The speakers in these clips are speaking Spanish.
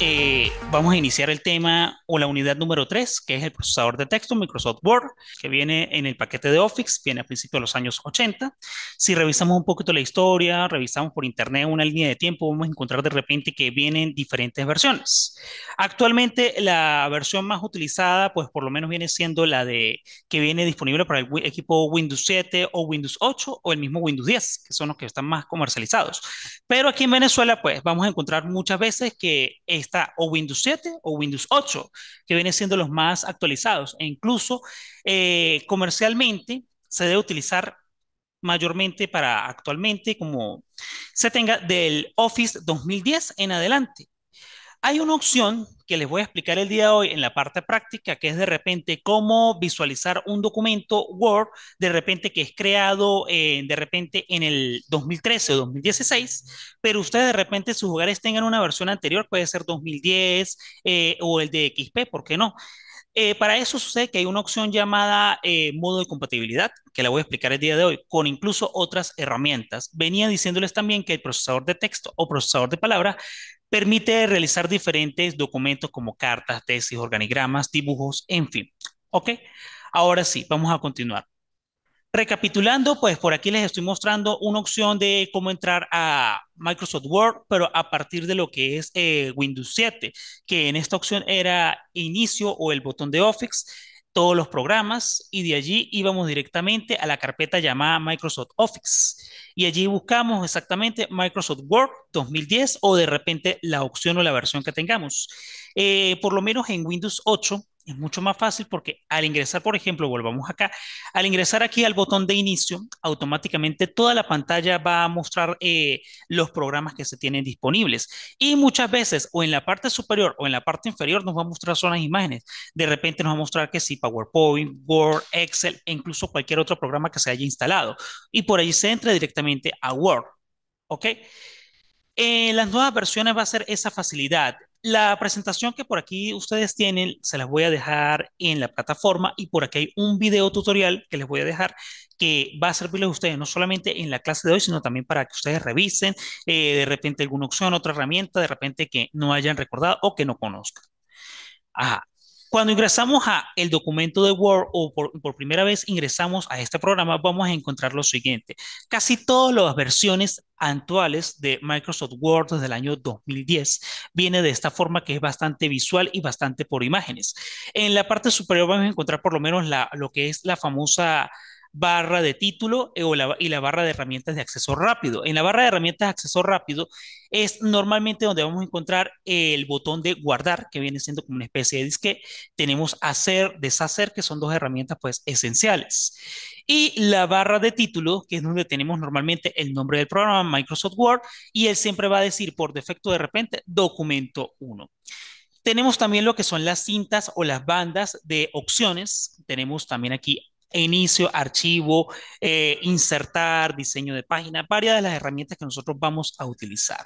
Eh, vamos a iniciar el tema o la unidad número 3, que es el procesador de texto Microsoft Word, que viene en el paquete de Office, viene a principios de los años 80. Si revisamos un poquito la historia, revisamos por internet una línea de tiempo, vamos a encontrar de repente que vienen diferentes versiones. Actualmente la versión más utilizada, pues por lo menos viene siendo la de que viene disponible para el equipo Windows 7 o Windows 8 o el mismo Windows 10, que son los que están más comercializados. Pero aquí en Venezuela, pues vamos a encontrar muchas veces que está o Windows 7 o Windows 8, que vienen siendo los más actualizados. E incluso eh, comercialmente se debe utilizar mayormente para actualmente como se tenga del Office 2010 en adelante. Hay una opción que les voy a explicar el día de hoy en la parte práctica, que es de repente cómo visualizar un documento Word, de repente que es creado eh, de repente en el 2013 o 2016, pero ustedes de repente sus hogares tengan una versión anterior, puede ser 2010 eh, o el de XP, ¿por qué no? Eh, para eso sucede que hay una opción llamada modo de compatibilidad, que la voy a explicar el día de hoy, con incluso otras herramientas. Venía diciéndoles también que el procesador de texto o procesador de palabras Permite realizar diferentes documentos como cartas, tesis, organigramas, dibujos, en fin. ¿Ok? Ahora sí, vamos a continuar. Recapitulando, pues por aquí les estoy mostrando una opción de cómo entrar a Microsoft Word, pero a partir de lo que es eh, Windows 7, que en esta opción era inicio o el botón de Office todos los programas y de allí íbamos directamente a la carpeta llamada Microsoft Office y allí buscamos exactamente Microsoft Word 2010 o de repente la opción o la versión que tengamos. Eh, por lo menos en Windows 8 es mucho más fácil porque al ingresar, por ejemplo, volvamos acá, al ingresar aquí al botón de inicio, automáticamente toda la pantalla va a mostrar eh, los programas que se tienen disponibles. Y muchas veces, o en la parte superior o en la parte inferior, nos va a mostrar zonas las imágenes. De repente nos va a mostrar que sí, PowerPoint, Word, Excel e incluso cualquier otro programa que se haya instalado. Y por ahí se entra directamente a Word. ¿Ok? Eh, las nuevas versiones va a ser esa facilidad. La presentación que por aquí ustedes tienen se las voy a dejar en la plataforma y por aquí hay un video tutorial que les voy a dejar que va a servirles a ustedes no solamente en la clase de hoy, sino también para que ustedes revisen eh, de repente alguna opción, otra herramienta, de repente que no hayan recordado o que no conozcan. Ajá. Cuando ingresamos a el documento de Word o por, primera vez ingresamos a este programa, vamos a encontrar lo siguiente. Casi todas las versiones actuales de Microsoft Word desde el año 2010 viene de esta forma que es bastante visual y bastante por imágenes. En la parte superior vamos a encontrar por lo menos lo que es la famosa barra de título eh, y la barra de herramientas de acceso rápido. En la barra de herramientas de acceso rápido es normalmente donde vamos a encontrar el botón de guardar, que viene siendo como una especie de disque. Tenemos hacer, deshacer, que son dos herramientas pues esenciales. Y la barra de título, que es donde tenemos normalmente el nombre del programa, Microsoft Word, y él siempre va a decir por defecto de repente documento 1. Tenemos también lo que son las cintas o las bandas de opciones. Tenemos también aquí inicio, archivo, eh, insertar, diseño de página, varias de las herramientas que nosotros vamos a utilizar.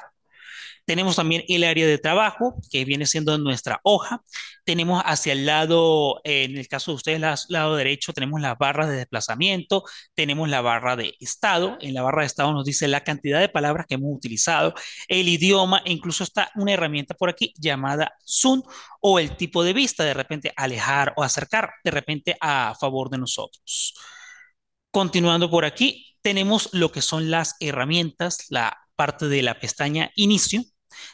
Tenemos también el área de trabajo, que viene siendo nuestra hoja. Tenemos hacia el lado, en el caso de ustedes, el lado derecho, tenemos las barras de desplazamiento, tenemos la barra de estado. En la barra de estado nos dice la cantidad de palabras que hemos utilizado, el idioma, e incluso está una herramienta por aquí llamada Zoom o el tipo de vista, de repente alejar o acercar, de repente a favor de nosotros. Continuando por aquí, tenemos lo que son las herramientas, la parte de la pestaña inicio,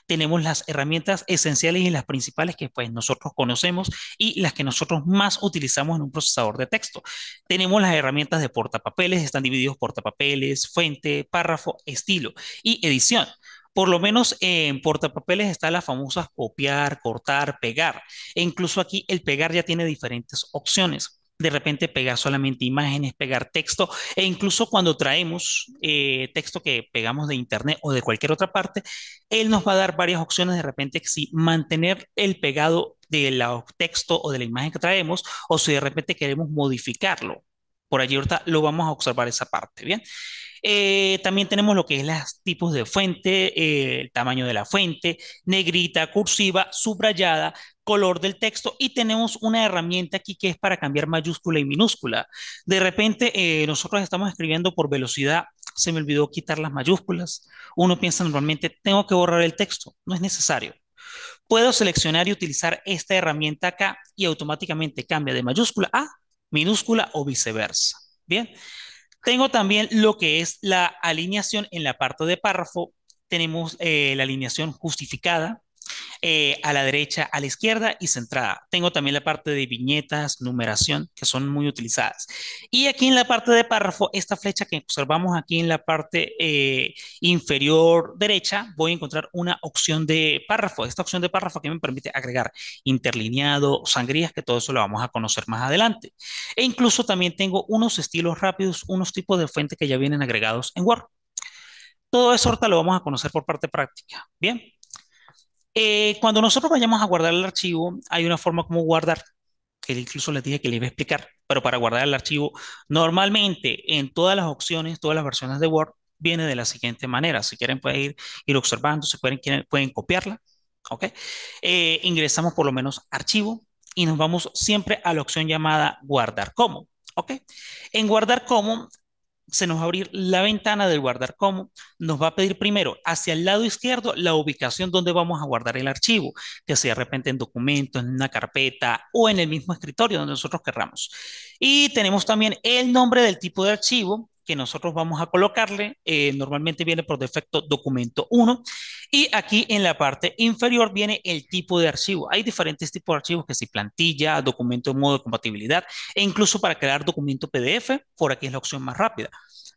tenemos las herramientas esenciales y las principales que pues nosotros conocemos y las que nosotros más utilizamos en un procesador de texto. Tenemos las herramientas de portapapeles, están divididos portapapeles, fuente, párrafo, estilo y edición. Por lo menos en portapapeles está la famosa copiar, cortar, pegar. E incluso aquí el pegar ya tiene diferentes opciones de repente pegar solamente imágenes, pegar texto e incluso cuando traemos eh, texto que pegamos de internet o de cualquier otra parte, él nos va a dar varias opciones de repente si mantener el pegado del texto o de la imagen que traemos o si de repente queremos modificarlo por allí ahorita lo vamos a observar esa parte, ¿bien? Eh, también tenemos lo que es los tipos de fuente, eh, el tamaño de la fuente, negrita, cursiva, subrayada, color del texto y tenemos una herramienta aquí que es para cambiar mayúscula y minúscula. De repente eh, nosotros estamos escribiendo por velocidad, se me olvidó quitar las mayúsculas. Uno piensa normalmente, tengo que borrar el texto, no es necesario. Puedo seleccionar y utilizar esta herramienta acá y automáticamente cambia de mayúscula a minúscula o viceversa. Bien. Tengo también lo que es la alineación en la parte de párrafo. Tenemos eh, la alineación justificada, eh, a la derecha, a la izquierda y centrada. Tengo también la parte de viñetas, numeración, que son muy utilizadas. Y aquí en la parte de párrafo, esta flecha que observamos aquí en la parte eh, inferior derecha, voy a encontrar una opción de párrafo. Esta opción de párrafo que me permite agregar interlineado, sangrías, que todo eso lo vamos a conocer más adelante. E incluso también tengo unos estilos rápidos, unos tipos de fuentes que ya vienen agregados en Word. Todo eso ahorita lo vamos a conocer por parte práctica. Bien. Eh, cuando nosotros vayamos a guardar el archivo, hay una forma como guardar, que incluso les dije que les iba a explicar, pero para guardar el archivo, normalmente en todas las opciones, todas las versiones de Word, viene de la siguiente manera. Si quieren, pueden ir, ir observando, si pueden, quieren, pueden copiarla. ¿ok? Eh, ingresamos por lo menos archivo y nos vamos siempre a la opción llamada guardar como. ¿ok? En guardar como se nos va a abrir la ventana del guardar como. Nos va a pedir primero hacia el lado izquierdo la ubicación donde vamos a guardar el archivo, que sea de repente en documentos, en una carpeta o en el mismo escritorio donde nosotros querramos. Y tenemos también el nombre del tipo de archivo, que nosotros vamos a colocarle, eh, normalmente viene por defecto documento 1 y aquí en la parte inferior viene el tipo de archivo. Hay diferentes tipos de archivos que si plantilla, documento en modo de compatibilidad e incluso para crear documento PDF, por aquí es la opción más rápida.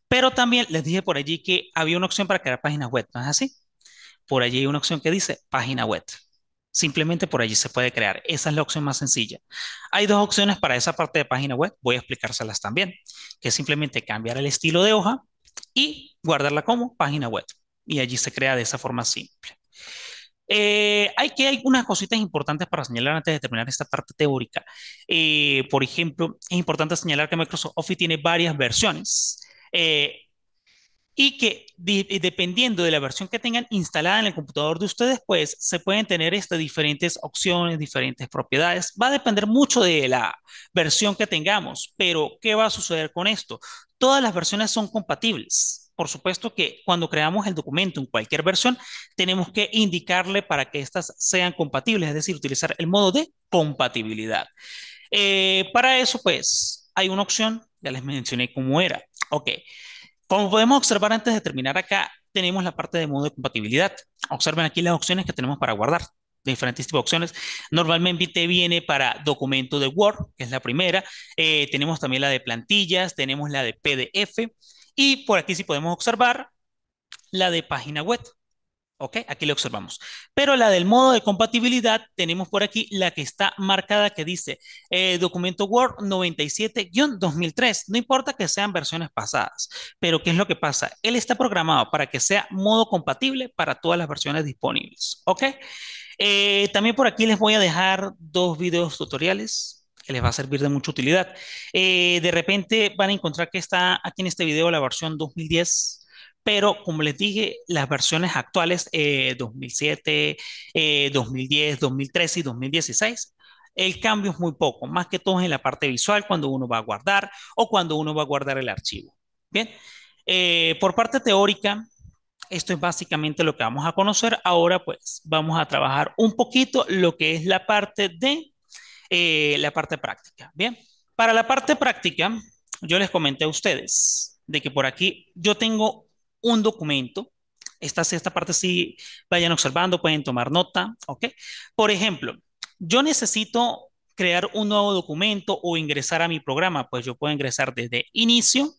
Pero también les dije por allí que había una opción para crear páginas web, ¿no es así? Por allí hay una opción que dice página web. Simplemente por allí se puede crear. Esa es la opción más sencilla. Hay dos opciones para esa parte de página web. Voy a explicárselas también, que es simplemente cambiar el estilo de hoja y guardarla como página web. Y allí se crea de esa forma simple. Eh, hay que hay unas cositas importantes para señalar antes de terminar esta parte teórica. Eh, por ejemplo, es importante señalar que Microsoft Office tiene varias versiones. Eh, y que dependiendo de la versión que tengan instalada en el computador de ustedes, pues se pueden tener estas diferentes opciones, diferentes propiedades. Va a depender mucho de la versión que tengamos, pero ¿qué va a suceder con esto? Todas las versiones son compatibles por supuesto que cuando creamos el documento en cualquier versión, tenemos que indicarle para que estas sean compatibles, es decir, utilizar el modo de compatibilidad. Eh, para eso, pues, hay una opción, ya les mencioné cómo era. Ok, como podemos observar antes de terminar acá, tenemos la parte de modo de compatibilidad. Observen aquí las opciones que tenemos para guardar diferentes tipos de opciones. Normalmente te viene para documento de Word, que es la primera. Eh, tenemos también la de plantillas, tenemos la de PDF. Y por aquí sí podemos observar la de página web. Ok, aquí lo observamos. Pero la del modo de compatibilidad, tenemos por aquí la que está marcada que dice eh, documento Word 97-2003. No importa que sean versiones pasadas, pero ¿qué es lo que pasa? Él está programado para que sea modo compatible para todas las versiones disponibles. Ok, eh, también por aquí les voy a dejar dos videos tutoriales que les va a servir de mucha utilidad. Eh, de repente van a encontrar que está aquí en este video la versión 2010 pero como les dije, las versiones actuales, 2007, 2010, 2013 y 2016, el cambio es muy poco, más que todo en la parte visual, cuando uno va a guardar o cuando uno va a guardar el archivo. Bien, eh, por parte teórica, esto es básicamente lo que vamos a conocer. Ahora pues vamos a trabajar un poquito lo que es la parte de eh, la parte práctica. Bien, para la parte práctica, yo les comenté a ustedes de que por aquí yo tengo un documento. Esta, esta parte sí vayan observando, pueden tomar nota, ¿ok? Por ejemplo, yo necesito crear un nuevo documento o ingresar a mi programa, pues yo puedo ingresar desde inicio.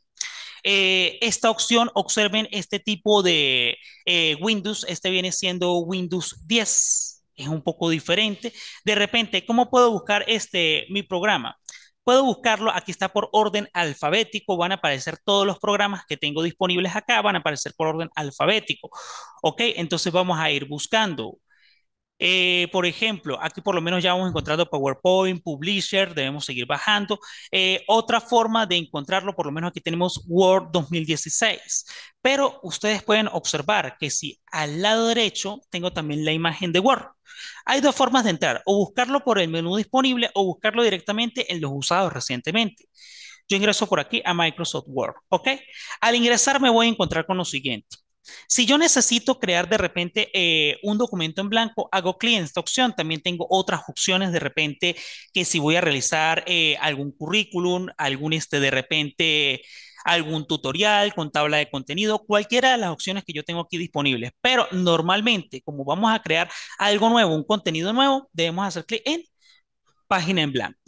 Eh, esta opción, observen este tipo de eh, Windows, este viene siendo Windows 10, es un poco diferente. De repente, ¿cómo puedo buscar este mi programa? Puedo buscarlo, aquí está por orden alfabético, van a aparecer todos los programas que tengo disponibles acá, van a aparecer por orden alfabético. Ok, entonces vamos a ir buscando eh, por ejemplo, aquí por lo menos ya hemos encontrado PowerPoint, Publisher, debemos seguir bajando. Eh, otra forma de encontrarlo, por lo menos aquí tenemos Word 2016. Pero ustedes pueden observar que si al lado derecho tengo también la imagen de Word. Hay dos formas de entrar, o buscarlo por el menú disponible o buscarlo directamente en los usados recientemente. Yo ingreso por aquí a Microsoft Word, ¿ok? Al ingresar me voy a encontrar con lo siguiente. Si yo necesito crear de repente eh, un documento en blanco, hago clic en esta opción. También tengo otras opciones de repente que si voy a realizar eh, algún currículum, algún este de repente algún tutorial con tabla de contenido, cualquiera de las opciones que yo tengo aquí disponibles. Pero normalmente, como vamos a crear algo nuevo, un contenido nuevo, debemos hacer clic en página en blanco.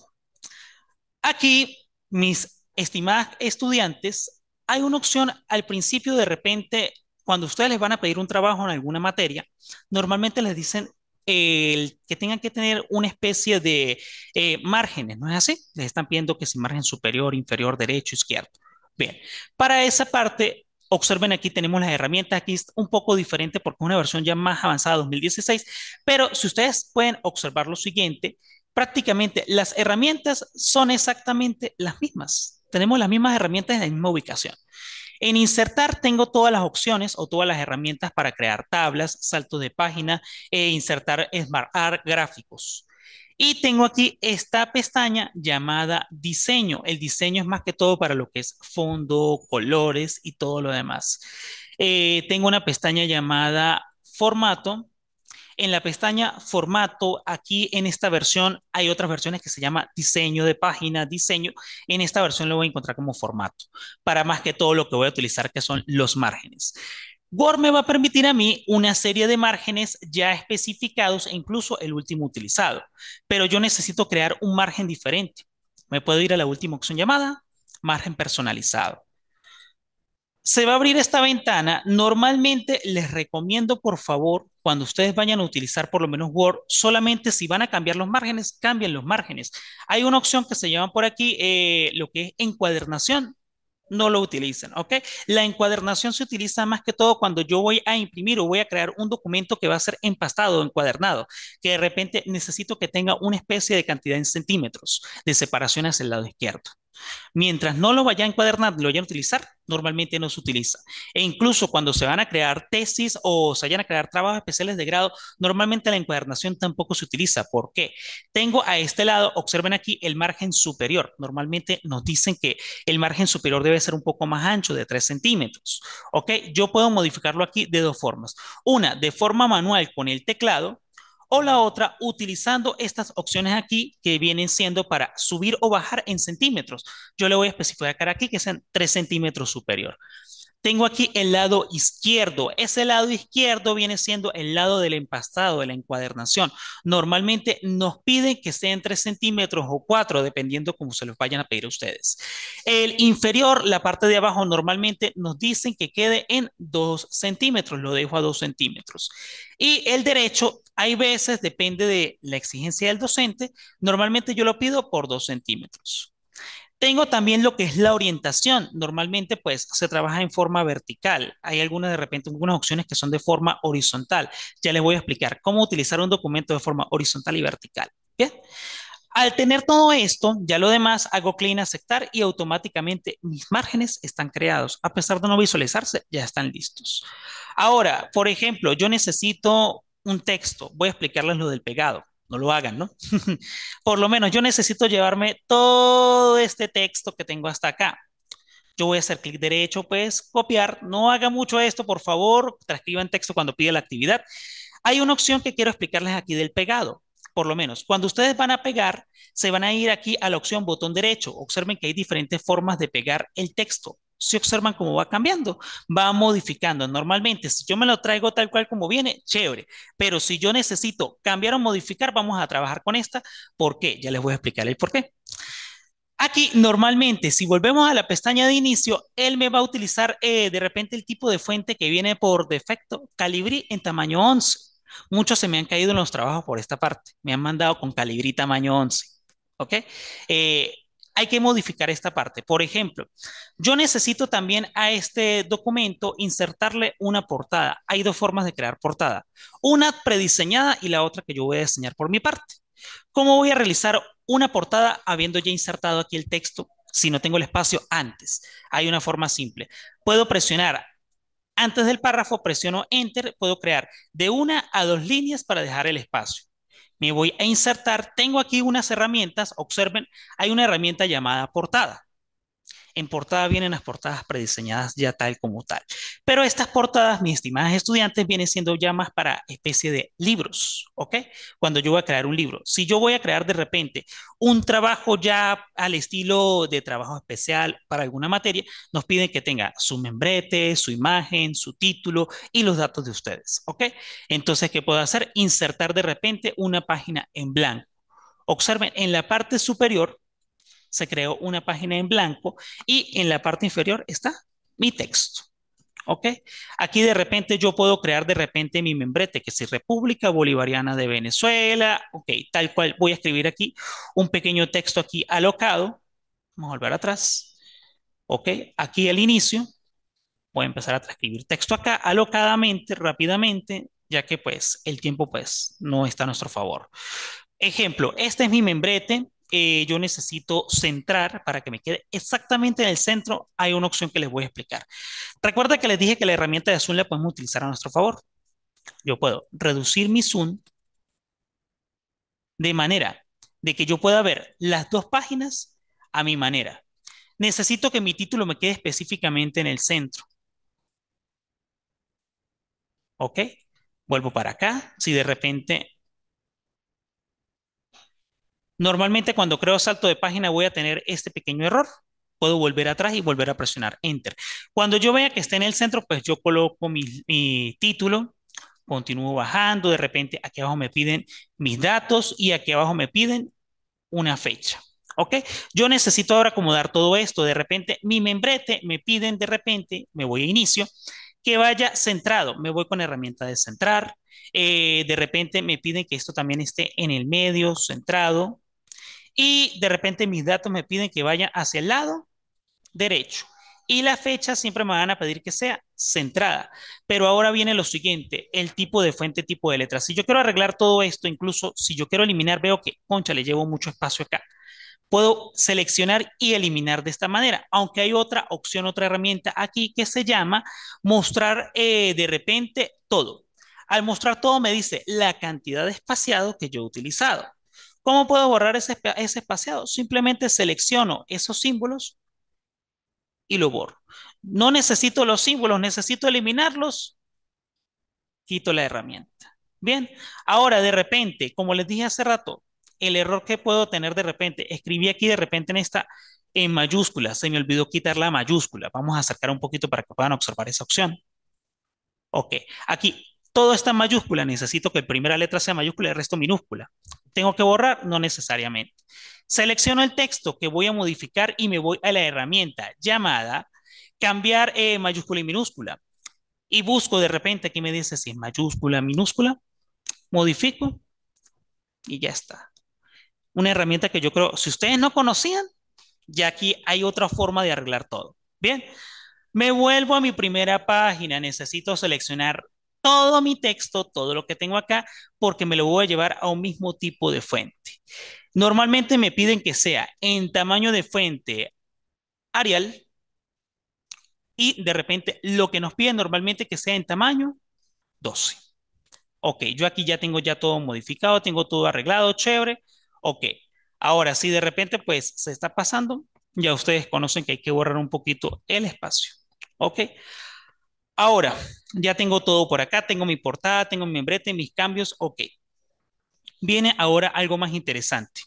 Aquí, mis estimadas estudiantes, hay una opción al principio de repente cuando ustedes les van a pedir un trabajo en alguna materia, normalmente les dicen eh, el que tengan que tener una especie de eh, márgenes, ¿no es así? Les están pidiendo que sea margen superior, inferior, derecho, izquierdo. Bien, para esa parte, observen aquí tenemos las herramientas, aquí es un poco diferente porque es una versión ya más avanzada 2016, pero si ustedes pueden observar lo siguiente, prácticamente las herramientas son exactamente las mismas. Tenemos las mismas herramientas en la misma ubicación. En insertar tengo todas las opciones o todas las herramientas para crear tablas, saltos de página e insertar Smart gráficos. Y tengo aquí esta pestaña llamada diseño. El diseño es más que todo para lo que es fondo, colores y todo lo demás. Eh, tengo una pestaña llamada formato en la pestaña formato, aquí en esta versión hay otras versiones que se llama diseño de página, diseño. En esta versión lo voy a encontrar como formato, para más que todo lo que voy a utilizar que son los márgenes. Word me va a permitir a mí una serie de márgenes ya especificados e incluso el último utilizado, pero yo necesito crear un margen diferente. Me puedo ir a la última opción llamada margen personalizado. Se va a abrir esta ventana. Normalmente les recomiendo, por favor, cuando ustedes vayan a utilizar por lo menos Word, solamente si van a cambiar los márgenes, cambien los márgenes. Hay una opción que se llama por aquí eh, lo que es encuadernación. No lo utilicen, ¿ok? La encuadernación se utiliza más que todo cuando yo voy a imprimir o voy a crear un documento que va a ser empastado, o encuadernado, que de repente necesito que tenga una especie de cantidad en centímetros de separación hacia el lado izquierdo. Mientras no lo vaya a encuadernar, lo vayan a utilizar, normalmente no se utiliza. E incluso cuando se van a crear tesis o se vayan a crear trabajos especiales de grado, normalmente la encuadernación tampoco se utiliza. ¿Por qué? Tengo a este lado, observen aquí el margen superior. Normalmente nos dicen que el margen superior debe ser un poco más ancho, de 3 centímetros. ¿Ok? Yo puedo modificarlo aquí de dos formas. Una, de forma manual con el teclado, o la otra utilizando estas opciones aquí que vienen siendo para subir o bajar en centímetros. Yo le voy a especificar aquí que sean 3 centímetros superior. Tengo aquí el lado izquierdo. Ese lado izquierdo viene siendo el lado del empastado, de la encuadernación. Normalmente nos piden que sea en 3 centímetros o 4, dependiendo cómo se los vayan a pedir a ustedes. El inferior, la parte de abajo, normalmente nos dicen que quede en dos centímetros. Lo dejo a dos centímetros. Y el derecho, hay veces, depende de la exigencia del docente. Normalmente yo lo pido por dos centímetros. Tengo también lo que es la orientación. Normalmente, pues, se trabaja en forma vertical. Hay algunas, de repente, algunas opciones que son de forma horizontal. Ya les voy a explicar cómo utilizar un documento de forma horizontal y vertical. Al tener todo esto, ya lo demás, hago clic en aceptar y automáticamente mis márgenes están creados. A pesar de no visualizarse, ya están listos. Ahora, por ejemplo, yo necesito un texto. Voy a explicarles lo del pegado no lo hagan, ¿no? Por lo menos yo necesito llevarme todo este texto que tengo hasta acá. Yo voy a hacer clic derecho, pues copiar. No haga mucho esto, por favor. Transcriban texto cuando pide la actividad. Hay una opción que quiero explicarles aquí del pegado, por lo menos. Cuando ustedes van a pegar, se van a ir aquí a la opción botón derecho. Observen que hay diferentes formas de pegar el texto si observan cómo va cambiando, va modificando. Normalmente, si yo me lo traigo tal cual como viene, chévere, pero si yo necesito cambiar o modificar, vamos a trabajar con esta. ¿Por qué? Ya les voy a explicar el por qué. Aquí normalmente, si volvemos a la pestaña de inicio, él me va a utilizar eh, de repente el tipo de fuente que viene por defecto, Calibri en tamaño 11. Muchos se me han caído en los trabajos por esta parte, me han mandado con Calibri tamaño 11. ¿Ok? Eh, hay que modificar esta parte. Por ejemplo, yo necesito también a este documento insertarle una portada. Hay dos formas de crear portada. Una prediseñada y la otra que yo voy a diseñar por mi parte. ¿Cómo voy a realizar una portada habiendo ya insertado aquí el texto si no tengo el espacio antes? Hay una forma simple. Puedo presionar antes del párrafo, presiono Enter, puedo crear de una a dos líneas para dejar el espacio me voy a insertar, tengo aquí unas herramientas, observen, hay una herramienta llamada portada. En portada vienen las portadas prediseñadas ya tal como tal. Pero estas portadas, mis estimadas estudiantes, vienen siendo ya más para especie de libros, ¿ok? Cuando yo voy a crear un libro. Si yo voy a crear de repente un trabajo ya al estilo de trabajo especial para alguna materia, nos piden que tenga su membrete, su imagen, su título y los datos de ustedes, ¿ok? Entonces, ¿qué puedo hacer? Insertar de repente una página en blanco. Observen, en la parte superior se creó una página en blanco y en la parte inferior está mi texto. ¿Ok? Aquí de repente yo puedo crear de repente mi membrete, que es República Bolivariana de Venezuela. Ok, tal cual voy a escribir aquí un pequeño texto aquí alocado. Vamos a volver atrás. Ok, aquí al inicio. Voy a empezar a transcribir texto acá alocadamente, rápidamente, ya que pues el tiempo pues no está a nuestro favor. Ejemplo, este es mi membrete eh, yo necesito centrar para que me quede exactamente en el centro, hay una opción que les voy a explicar. Recuerda que les dije que la herramienta de zoom la podemos utilizar a nuestro favor. Yo puedo reducir mi zoom de manera de que yo pueda ver las dos páginas a mi manera. Necesito que mi título me quede específicamente en el centro. ¿Ok? Vuelvo para acá. Si de repente Normalmente cuando creo salto de página voy a tener este pequeño error. Puedo volver atrás y volver a presionar Enter. Cuando yo vea que está en el centro, pues yo coloco mi, título, continúo bajando, de repente aquí abajo me piden mis datos y aquí abajo me piden una fecha. ¿Ok? Yo necesito ahora acomodar todo esto. De repente, mi membrete me piden de repente, me voy a inicio, que vaya centrado. Me voy con herramienta de centrar. Eh, de repente me piden que esto también esté en el medio, centrado y de repente mis datos me piden que vaya hacia el lado derecho. Y la fecha siempre me van a pedir que sea centrada. Pero ahora viene lo siguiente, el tipo de fuente, tipo de letra. Si yo quiero arreglar todo esto, incluso si yo quiero eliminar, veo que, concha, le llevo mucho espacio acá. Puedo seleccionar y eliminar de esta manera, aunque hay otra opción, otra herramienta aquí que se llama mostrar eh, de repente todo. Al mostrar todo me dice la cantidad de espaciado que yo he utilizado. ¿Cómo puedo borrar ese, ese espaciado? Simplemente selecciono esos símbolos y lo borro. No necesito los símbolos, necesito eliminarlos. Quito la herramienta. Bien, ahora de repente, como les dije hace rato, el error que puedo tener de repente, escribí aquí de repente en esta en mayúscula, se me olvidó quitar la mayúscula. Vamos a acercar un poquito para que puedan observar esa opción. Ok, aquí toda esta mayúscula, necesito que la primera letra sea mayúscula y el resto minúscula. Tengo que borrar, no necesariamente. Selecciono el texto que voy a modificar y me voy a la herramienta llamada cambiar e mayúscula y minúscula. Y busco de repente aquí me dice si es mayúscula, minúscula, modifico y ya está. Una herramienta que yo creo, si ustedes no conocían, ya aquí hay otra forma de arreglar todo. Bien, me vuelvo a mi primera página, necesito seleccionar todo mi texto, todo lo que tengo acá, porque me lo voy a llevar a un mismo tipo de fuente. Normalmente me piden que sea en tamaño de fuente Arial y de repente lo que nos piden normalmente que sea en tamaño 12. Ok, yo aquí ya tengo ya todo modificado, tengo todo arreglado, chévere. Ok, ahora si de repente pues se está pasando, ya ustedes conocen que hay que borrar un poquito el espacio. Ok, Ahora, ya tengo todo por acá, tengo mi portada, tengo mi membrete, mis cambios, ok. Viene ahora algo más interesante.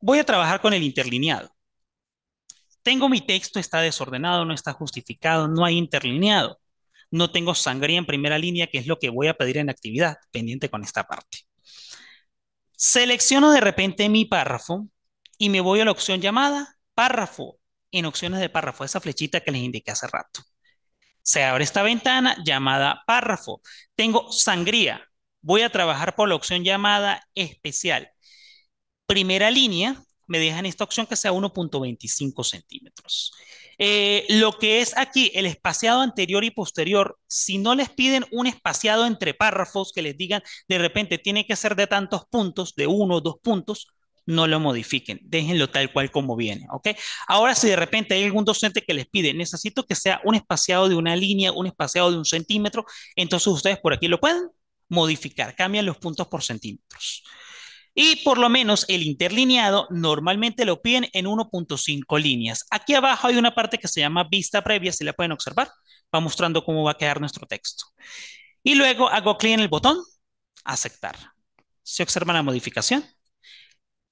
Voy a trabajar con el interlineado. Tengo mi texto, está desordenado, no está justificado, no hay interlineado. No tengo sangría en primera línea, que es lo que voy a pedir en actividad, pendiente con esta parte. Selecciono de repente mi párrafo y me voy a la opción llamada párrafo, en opciones de párrafo, esa flechita que les indiqué hace rato. Se abre esta ventana llamada párrafo. Tengo sangría. Voy a trabajar por la opción llamada especial. Primera línea, me dejan esta opción que sea 1.25 centímetros. Eh, lo que es aquí el espaciado anterior y posterior, si no les piden un espaciado entre párrafos que les digan de repente tiene que ser de tantos puntos, de uno o dos puntos, no lo modifiquen, déjenlo tal cual como viene, ¿ok? Ahora si de repente hay algún docente que les pide, necesito que sea un espaciado de una línea, un espaciado de un centímetro, entonces ustedes por aquí lo pueden modificar, cambian los puntos por centímetros. Y por lo menos el interlineado normalmente lo piden en 1.5 líneas. Aquí abajo hay una parte que se llama vista previa, si la pueden observar, va mostrando cómo va a quedar nuestro texto. Y luego hago clic en el botón aceptar. ¿Se observa la modificación?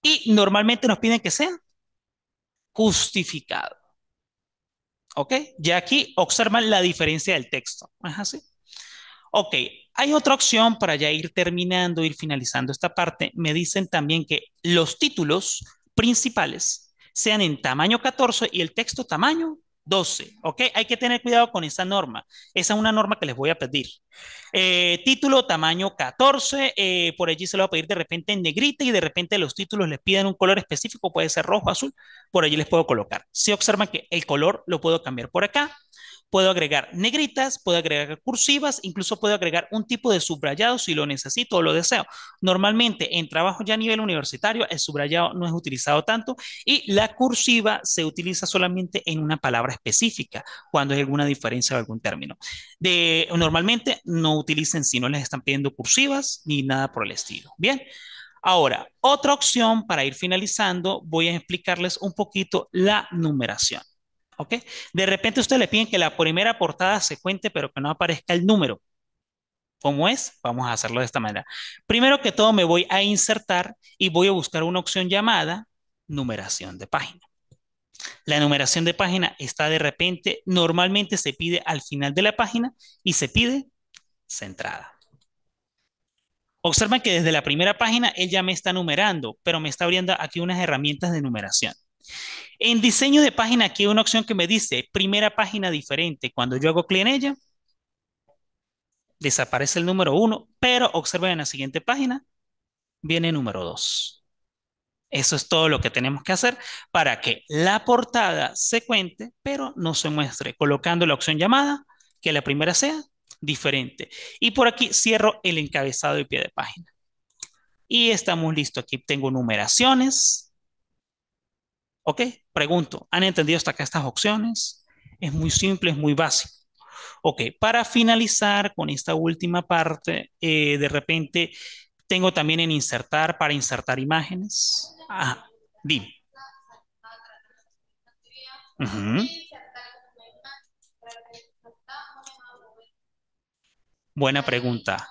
Y normalmente nos piden que sea justificado, ¿Ok? Ya aquí observan la diferencia del texto. es así? Ok, hay otra opción para ya ir terminando, ir finalizando esta parte. Me dicen también que los títulos principales sean en tamaño 14 y el texto tamaño 12, ¿ok? Hay que tener cuidado con esa norma. Esa es una norma que les voy a pedir. Eh, título tamaño 14, eh, por allí se lo voy a pedir de repente en negrita y de repente los títulos les piden un color específico, puede ser rojo, azul, por allí les puedo colocar. Si observan que el color lo puedo cambiar por acá, puedo agregar negritas, puedo agregar cursivas, incluso puedo agregar un tipo de subrayado si lo necesito o lo deseo. Normalmente en trabajo ya a nivel universitario el subrayado no es utilizado tanto y la cursiva se utiliza solamente en una palabra específica cuando hay alguna diferencia o algún término. De, normalmente no utilicen si no les están pidiendo cursivas ni nada por el estilo. Bien. Ahora, otra opción para ir finalizando, voy a explicarles un poquito la numeración. De repente usted le piden que la primera portada se cuente, pero que no aparezca el número. ¿Cómo es? Vamos a hacerlo de esta manera. Primero que todo me voy a insertar y voy a buscar una opción llamada numeración de página. La numeración de página está de repente, normalmente se pide al final de la página y se pide centrada. Observen que desde la primera página él ya me está numerando, pero me está abriendo aquí unas herramientas de numeración. En diseño de página, aquí hay una opción que me dice primera página diferente. Cuando yo hago clic en ella, desaparece el número 1, pero observen en la siguiente página, viene número 2. Eso es todo lo que tenemos que hacer para que la portada se cuente, pero no se muestre, colocando la opción llamada, que la primera sea diferente. Y por aquí cierro el encabezado y pie de página. Y estamos listos. Aquí tengo numeraciones, Ok, pregunto, ¿han entendido hasta acá estas opciones? Es muy simple, es muy básico. Ok, para finalizar con esta última parte, eh, de repente tengo también en insertar para insertar imágenes. Ah, dime. Buena pregunta.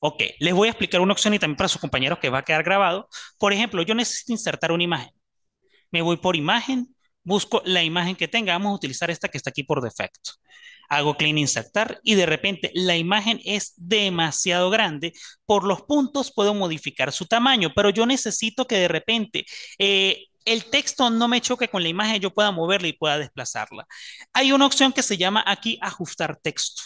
Ok, les voy a explicar una opción y también para sus compañeros que va a quedar grabado. Por ejemplo, yo necesito insertar una imagen me voy por imagen, busco la imagen que tenga, vamos a utilizar esta que está aquí por defecto. Hago clean insertar y de repente la imagen es demasiado grande. Por los puntos puedo modificar su tamaño, pero yo necesito que de repente eh, el texto no me choque con la imagen, yo pueda moverla y pueda desplazarla. Hay una opción que se llama aquí ajustar texto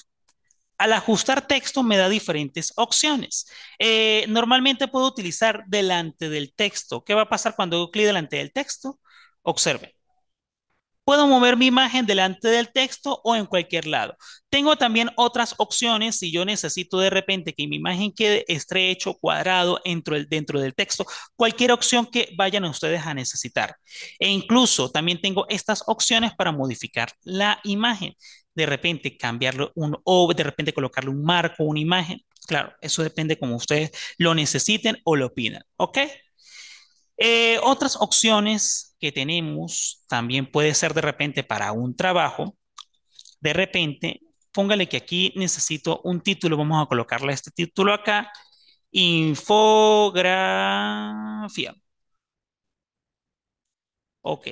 al ajustar texto me da diferentes opciones. Eh, normalmente puedo utilizar delante del texto. ¿Qué va a pasar cuando hago clic delante del texto? Observe. Puedo mover mi imagen delante del texto o en cualquier lado. Tengo también otras opciones si yo necesito de repente que mi imagen quede estrecho, cuadrado, dentro, dentro del texto. Cualquier opción que vayan ustedes a necesitar. E incluso también tengo estas opciones para modificar la imagen de repente cambiarlo, un O, de repente colocarle un marco, una imagen. Claro, eso depende como ustedes lo necesiten o lo pidan, ¿ok? Eh, otras opciones que tenemos también puede ser de repente para un trabajo. De repente, póngale que aquí necesito un título, vamos a colocarle este título acá, infografía. Ok,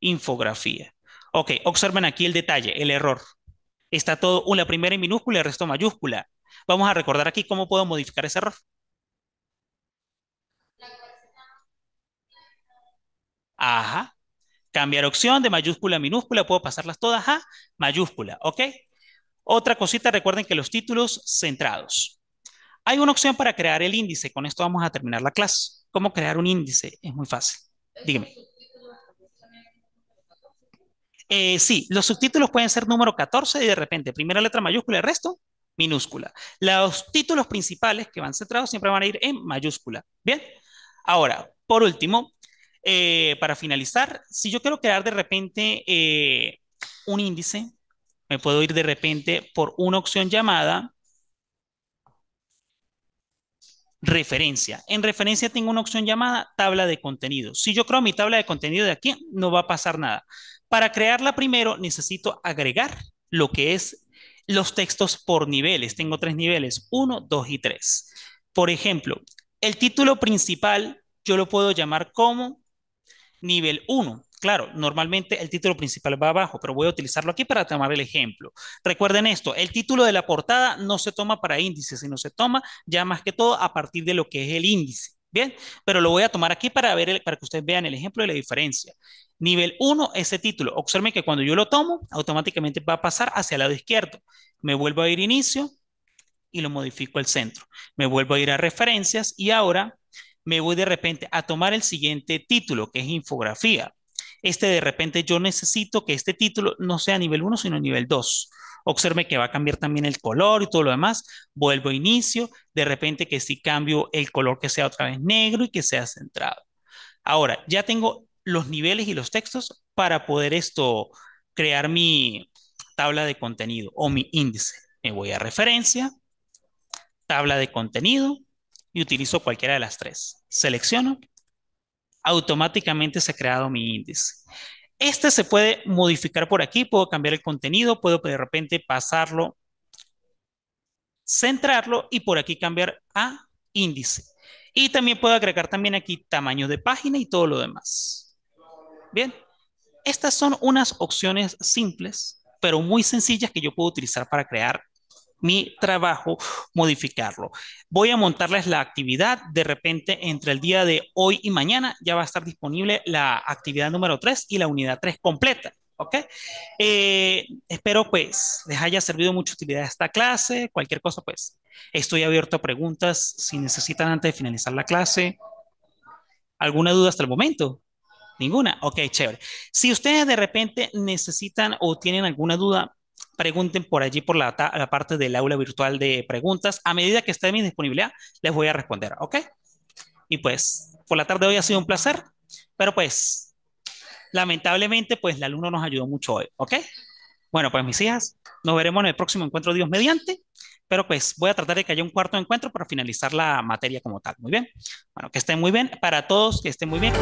infografía. Ok, observen aquí el detalle, el error. Está todo, la primera en minúscula y el resto mayúscula. Vamos a recordar aquí cómo puedo modificar ese error. Ajá. Cambiar opción de mayúscula a minúscula, puedo pasarlas todas a mayúscula, ¿ok? Otra cosita, recuerden que los títulos centrados. Hay una opción para crear el índice, con esto vamos a terminar la clase. ¿Cómo crear un índice? Es muy fácil. Dígame. Eh, sí, los subtítulos pueden ser número 14 y de repente primera letra mayúscula y el resto minúscula. Los títulos principales que van centrados siempre van a ir en mayúscula. Bien, ahora, por último, eh, para finalizar, si yo quiero crear de repente eh, un índice, me puedo ir de repente por una opción llamada referencia. En referencia tengo una opción llamada tabla de contenido. Si yo creo mi tabla de contenido de aquí, no va a pasar nada. Para crearla primero necesito agregar lo que es los textos por niveles. Tengo tres niveles, uno, dos y tres. Por ejemplo, el título principal yo lo puedo llamar como nivel 1. Claro, normalmente el título principal va abajo, pero voy a utilizarlo aquí para tomar el ejemplo. Recuerden esto, el título de la portada no se toma para índice, sino se toma ya más que todo a partir de lo que es el índice. Bien, pero lo voy a tomar aquí para, ver para que ustedes vean el ejemplo de la diferencia. Nivel 1, ese título. Observen que cuando yo lo tomo, automáticamente va a pasar hacia el lado izquierdo. Me vuelvo a ir inicio y lo modifico al centro. Me vuelvo a ir a referencias y ahora me voy de repente a tomar el siguiente título, que es infografía. Este de repente yo necesito que este título no sea nivel 1, sino nivel 2. Observe que va a cambiar también el color y todo lo demás. Vuelvo a inicio, de repente que si sí cambio el color que sea otra vez negro y que sea centrado. Ahora, ya tengo los niveles y los textos para poder esto crear mi tabla de contenido o mi índice. Me voy a referencia, tabla de contenido y utilizo cualquiera de las tres. Selecciono, automáticamente se ha creado mi índice. Este se puede modificar por aquí, puedo cambiar el contenido, puedo de repente pasarlo, centrarlo y por aquí cambiar a índice. Y también puedo agregar también aquí tamaño de página y todo lo demás. Bien, estas son unas opciones simples, pero muy sencillas que yo puedo utilizar para crear mi trabajo, modificarlo. Voy a montarles la actividad. De repente, entre el día de hoy y mañana, ya va a estar disponible la actividad número 3 y la unidad 3 completa. ¿Ok? Eh, espero pues les haya servido mucha utilidad esta clase. Cualquier cosa, pues estoy abierto a preguntas si necesitan antes de finalizar la clase. ¿Alguna duda hasta el momento? Ninguna. Ok, chévere. Si ustedes de repente necesitan o tienen alguna duda, pregunten por allí por la, parte del aula virtual de preguntas. A medida que esté mi disponibilidad, les voy a responder, ¿ok? Y pues, por la tarde hoy ha sido un placer, pero pues, lamentablemente, pues el alumno nos ayudó mucho hoy, ¿ok? Bueno, pues mis hijas, nos veremos en el próximo encuentro Dios mediante, pero pues voy a tratar de que haya un cuarto encuentro para finalizar la materia como tal. Muy bien. Bueno, que estén muy bien. Para todos, que estén muy bien.